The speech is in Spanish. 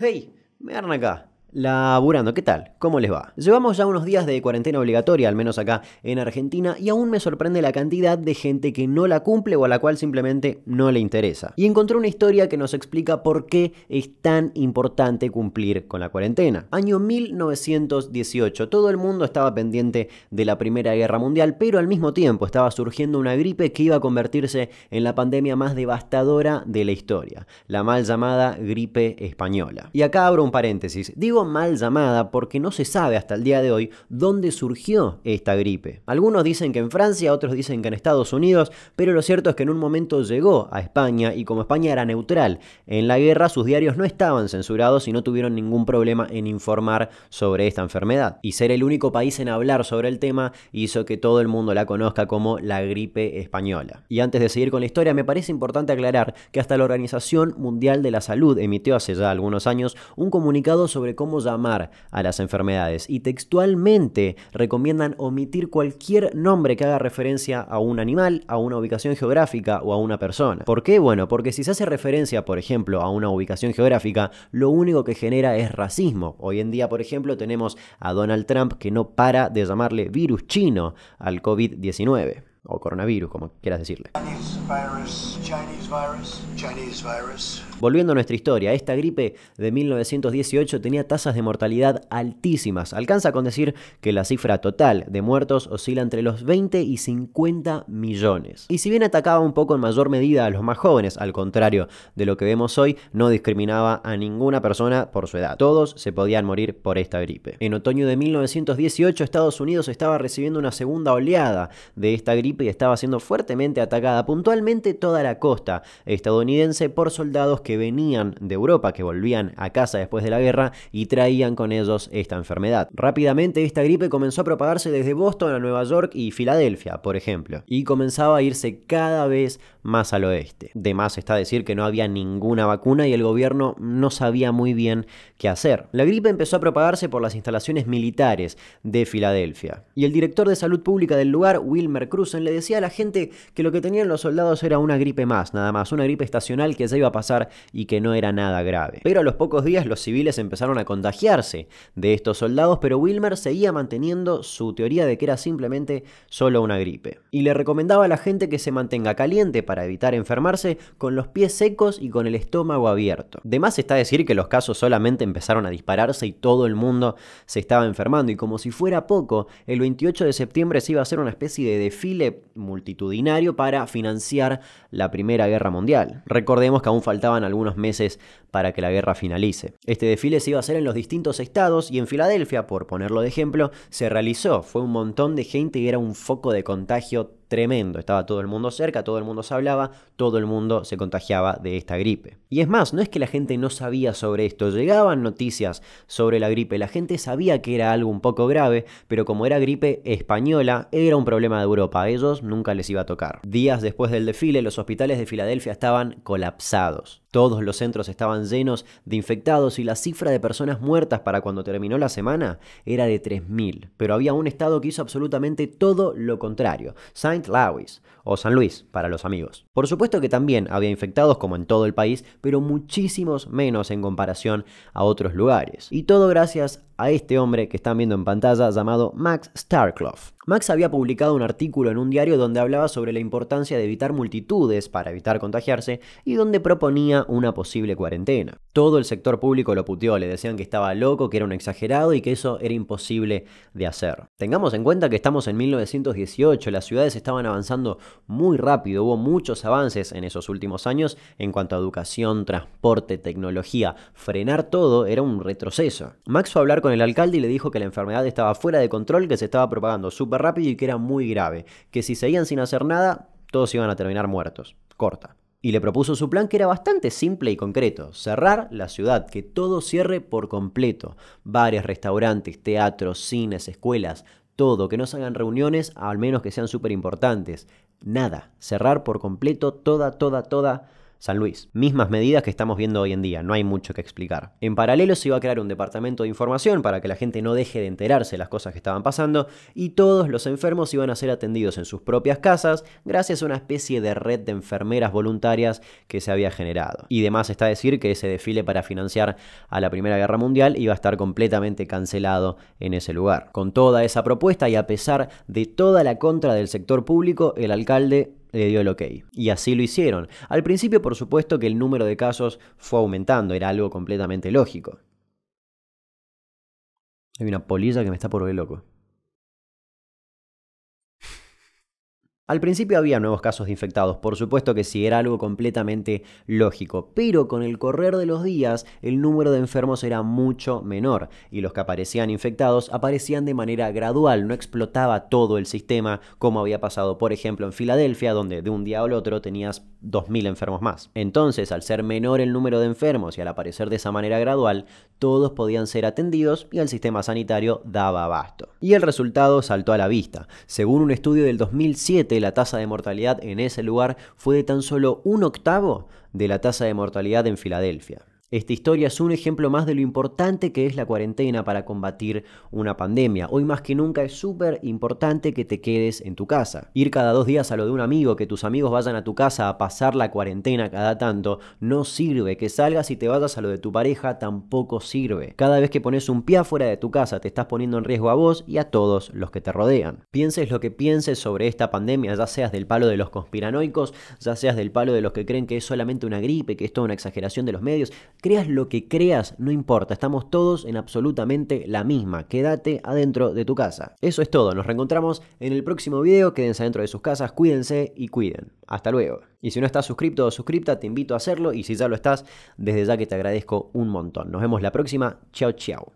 Hey, meidän ainakaan. Laburando, ¿qué tal? ¿Cómo les va? Llevamos ya unos días de cuarentena obligatoria, al menos acá en Argentina, y aún me sorprende la cantidad de gente que no la cumple o a la cual simplemente no le interesa. Y encontré una historia que nos explica por qué es tan importante cumplir con la cuarentena. Año 1918, todo el mundo estaba pendiente de la Primera Guerra Mundial, pero al mismo tiempo estaba surgiendo una gripe que iba a convertirse en la pandemia más devastadora de la historia, la mal llamada gripe española. Y acá abro un paréntesis, digo mal llamada porque no se sabe hasta el día de hoy dónde surgió esta gripe. Algunos dicen que en Francia, otros dicen que en Estados Unidos, pero lo cierto es que en un momento llegó a España y como España era neutral en la guerra, sus diarios no estaban censurados y no tuvieron ningún problema en informar sobre esta enfermedad. Y ser el único país en hablar sobre el tema hizo que todo el mundo la conozca como la gripe española. Y antes de seguir con la historia, me parece importante aclarar que hasta la Organización Mundial de la Salud emitió hace ya algunos años un comunicado sobre cómo cómo llamar a las enfermedades y textualmente recomiendan omitir cualquier nombre que haga referencia a un animal, a una ubicación geográfica o a una persona. ¿Por qué? Bueno, porque si se hace referencia, por ejemplo, a una ubicación geográfica, lo único que genera es racismo. Hoy en día, por ejemplo, tenemos a Donald Trump que no para de llamarle virus chino al COVID-19 o coronavirus, como quieras decirle. Volviendo a nuestra historia, esta gripe de 1918 tenía tasas de mortalidad altísimas. Alcanza con decir que la cifra total de muertos oscila entre los 20 y 50 millones. Y si bien atacaba un poco en mayor medida a los más jóvenes, al contrario de lo que vemos hoy, no discriminaba a ninguna persona por su edad. Todos se podían morir por esta gripe. En otoño de 1918 Estados Unidos estaba recibiendo una segunda oleada de esta gripe y estaba siendo fuertemente atacada puntualmente toda la costa estadounidense por soldados que venían de Europa, que volvían a casa después de la guerra y traían con ellos esta enfermedad. Rápidamente esta gripe comenzó a propagarse desde Boston a Nueva York y Filadelfia, por ejemplo, y comenzaba a irse cada vez más al oeste. De más está decir que no había ninguna vacuna y el gobierno no sabía muy bien qué hacer. La gripe empezó a propagarse por las instalaciones militares de Filadelfia. Y el director de salud pública del lugar, Wilmer Krusen, le decía a la gente que lo que tenían los soldados era una gripe más, nada más, una gripe estacional que ya iba a pasar y que no era nada grave. Pero a los pocos días los civiles empezaron a contagiarse de estos soldados, pero Wilmer seguía manteniendo su teoría de que era simplemente solo una gripe. Y le recomendaba a la gente que se mantenga caliente para evitar enfermarse con los pies secos y con el estómago abierto. De está decir que los casos solamente empezaron a dispararse y todo el mundo se estaba enfermando y como si fuera poco, el 28 de septiembre se iba a hacer una especie de desfile multitudinario para financiar la Primera Guerra Mundial. Recordemos que aún faltaban algunos meses para que la guerra finalice. Este desfile se iba a hacer en los distintos estados y en Filadelfia, por ponerlo de ejemplo, se realizó. Fue un montón de gente y era un foco de contagio tremendo. Estaba todo el mundo cerca, todo el mundo se hablaba, todo el mundo se contagiaba de esta gripe. Y es más, no es que la gente no sabía sobre esto, llegaban noticias sobre la gripe, la gente sabía que era algo un poco grave, pero como era gripe española, era un problema de Europa, a ellos nunca les iba a tocar. Días después del desfile, los hospitales de Filadelfia estaban colapsados. Todos los centros estaban llenos de infectados y la cifra de personas muertas para cuando terminó la semana era de 3.000. Pero había un estado que hizo absolutamente todo lo contrario. Saint Louis o San Luis para los amigos. Por supuesto que también había infectados como en todo el país, pero muchísimos menos en comparación a otros lugares. Y todo gracias a este hombre que están viendo en pantalla llamado Max Starkloff. Max había publicado un artículo en un diario donde hablaba sobre la importancia de evitar multitudes para evitar contagiarse y donde proponía una posible cuarentena. Todo el sector público lo puteó, le decían que estaba loco, que era un exagerado y que eso era imposible de hacer. Tengamos en cuenta que estamos en 1918, las ciudades estaban avanzando muy rápido, hubo muchos avances en esos últimos años en cuanto a educación, transporte, tecnología. Frenar todo era un retroceso. Max fue a hablar con el alcalde y le dijo que la enfermedad estaba fuera de control, que se estaba propagando súper rápido y que era muy grave, que si seguían sin hacer nada, todos iban a terminar muertos. Corta. Y le propuso su plan que era bastante simple y concreto, cerrar la ciudad, que todo cierre por completo, bares, restaurantes, teatros, cines, escuelas, todo, que no se hagan reuniones, al menos que sean súper importantes, nada, cerrar por completo toda, toda, toda San Luis. Mismas medidas que estamos viendo hoy en día, no hay mucho que explicar. En paralelo se iba a crear un departamento de información para que la gente no deje de enterarse de las cosas que estaban pasando y todos los enfermos iban a ser atendidos en sus propias casas gracias a una especie de red de enfermeras voluntarias que se había generado. Y demás está decir que ese desfile para financiar a la Primera Guerra Mundial iba a estar completamente cancelado en ese lugar. Con toda esa propuesta y a pesar de toda la contra del sector público, el alcalde le dio el ok. Y así lo hicieron. Al principio, por supuesto, que el número de casos fue aumentando, era algo completamente lógico. Hay una polilla que me está por ver loco. Al principio había nuevos casos de infectados, por supuesto que sí, era algo completamente lógico, pero con el correr de los días el número de enfermos era mucho menor y los que aparecían infectados aparecían de manera gradual, no explotaba todo el sistema como había pasado por ejemplo en Filadelfia, donde de un día al otro tenías 2.000 enfermos más. Entonces, al ser menor el número de enfermos y al aparecer de esa manera gradual, todos podían ser atendidos y el sistema sanitario daba abasto. Y el resultado saltó a la vista. Según un estudio del 2007, la tasa de mortalidad en ese lugar fue de tan solo un octavo de la tasa de mortalidad en Filadelfia. Esta historia es un ejemplo más de lo importante que es la cuarentena para combatir una pandemia. Hoy más que nunca es súper importante que te quedes en tu casa. Ir cada dos días a lo de un amigo, que tus amigos vayan a tu casa a pasar la cuarentena cada tanto, no sirve. Que salgas y te vayas a lo de tu pareja tampoco sirve. Cada vez que pones un pie afuera de tu casa te estás poniendo en riesgo a vos y a todos los que te rodean. Pienses lo que pienses sobre esta pandemia, ya seas del palo de los conspiranoicos, ya seas del palo de los que creen que es solamente una gripe, que es toda una exageración de los medios, Creas lo que creas, no importa, estamos todos en absolutamente la misma. Quédate adentro de tu casa. Eso es todo, nos reencontramos en el próximo video. Quédense adentro de sus casas, cuídense y cuiden. Hasta luego. Y si no estás suscripto o suscripta, te invito a hacerlo y si ya lo estás, desde ya que te agradezco un montón. Nos vemos la próxima. Chao, chao.